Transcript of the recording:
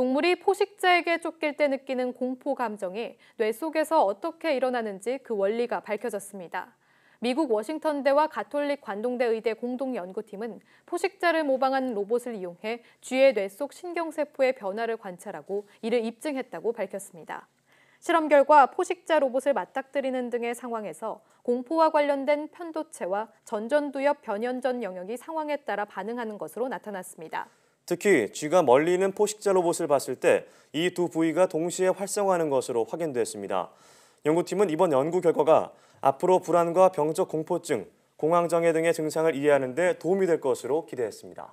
동물이 포식자에게 쫓길 때 느끼는 공포 감정이 뇌 속에서 어떻게 일어나는지 그 원리가 밝혀졌습니다. 미국 워싱턴대와 가톨릭 관동대 의대 공동 연구팀은 포식자를 모방한 로봇을 이용해 쥐의 뇌 속 신경세포의 변화를 관찰하고 이를 입증했다고 밝혔습니다. 실험 결과 포식자 로봇을 맞닥뜨리는 등의 상황에서 공포와 관련된 편도체와 전전두엽 변연전 영역이 상황에 따라 반응하는 것으로 나타났습니다. 특히 쥐가 멀리 있는 포식자 로봇을 봤을 때 이 두 부위가 동시에 활성화하는 것으로 확인됐습니다. 연구팀은 이번 연구 결과가 앞으로 불안과 병적 공포증, 공황장애 등의 증상을 이해하는 데 도움이 될 것으로 기대했습니다.